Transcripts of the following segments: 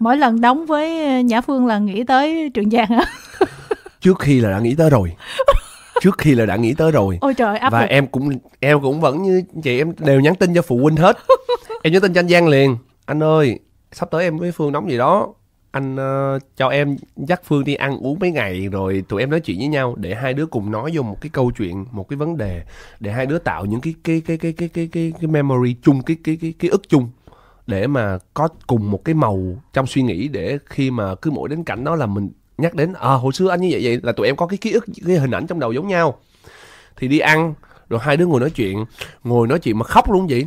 mỗi lần đóng với ờ, nhã phương là nghĩ tới trường giang á trước khi là đã nghĩ tới rồi trước khi là đã nghĩ tới rồi ôi trời áp và lực. em cũng em cũng vẫn như chị em đều nhắn tin cho phụ huynh hết em nhắn tin cho anh giang liền anh ơi sắp tới em với phương đóng gì đó anh uh, cho em dắt phương đi ăn uống mấy ngày rồi tụi em nói chuyện với nhau để hai đứa cùng nói vô một cái câu chuyện một cái vấn đề để hai đứa tạo những cái cái cái cái cái cái cái, cái memory chung cái cái cái cái ức chung để mà có cùng một cái màu trong suy nghĩ để khi mà cứ mỗi đến cảnh đó là mình nhắc đến à, hồi xưa anh như vậy vậy là tụi em có cái ký ức cái hình ảnh trong đầu giống nhau thì đi ăn rồi hai đứa ngồi nói chuyện ngồi nói chuyện mà khóc luôn vậy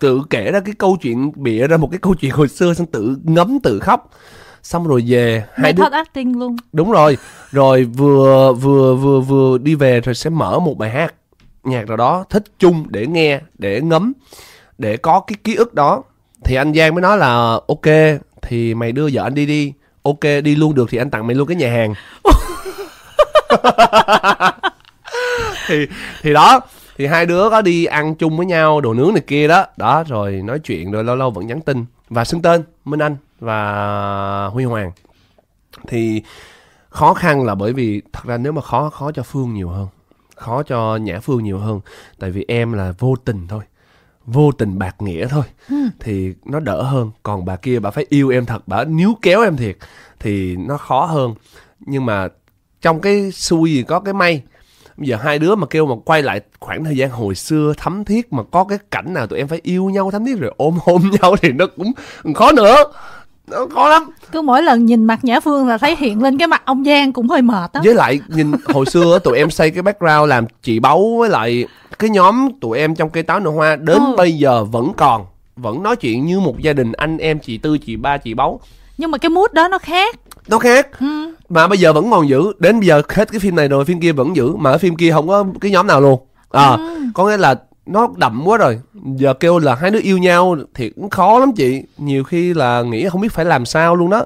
tự kể ra cái câu chuyện bịa ra một cái câu chuyện hồi xưa xong tự ngấm tự khóc xong rồi về hai Method đứa acting luôn đúng rồi rồi vừa vừa vừa vừa đi về rồi sẽ mở một bài hát nhạc nào đó thích chung để nghe để ngấm để có cái ký ức đó thì anh giang mới nói là ok thì mày đưa vợ anh đi đi ok đi luôn được thì anh tặng mày luôn cái nhà hàng thì thì đó thì hai đứa có đi ăn chung với nhau đồ nướng này kia đó đó rồi nói chuyện rồi lâu lâu vẫn nhắn tin và xưng tên minh anh và huy hoàng thì khó khăn là bởi vì thật ra nếu mà khó khó cho phương nhiều hơn khó cho nhã phương nhiều hơn tại vì em là vô tình thôi vô tình bạc nghĩa thôi ừ. thì nó đỡ hơn còn bà kia bà phải yêu em thật bà níu kéo em thiệt thì nó khó hơn nhưng mà trong cái xui gì có cái may bây giờ hai đứa mà kêu mà quay lại khoảng thời gian hồi xưa thấm thiết mà có cái cảnh nào tụi em phải yêu nhau thấm thiết rồi ôm hôn nhau thì nó cũng khó nữa nó khó lắm cứ mỗi lần nhìn mặt nhã phương là thấy hiện lên cái mặt ông giang cũng hơi mệt á với lại nhìn hồi xưa tụi em xây cái background làm chị báu với lại cái nhóm tụi em trong cây táo nụ hoa đến ừ. bây giờ vẫn còn vẫn nói chuyện như một gia đình anh em chị tư chị ba chị báu nhưng mà cái mút đó nó khác nó khác ừ. mà bây giờ vẫn còn giữ đến bây giờ hết cái phim này rồi phim kia vẫn giữ mà ở phim kia không có cái nhóm nào luôn à ừ. có nghĩa là nó đậm quá rồi giờ kêu là hai đứa yêu nhau thì cũng khó lắm chị nhiều khi là nghĩ không biết phải làm sao luôn đó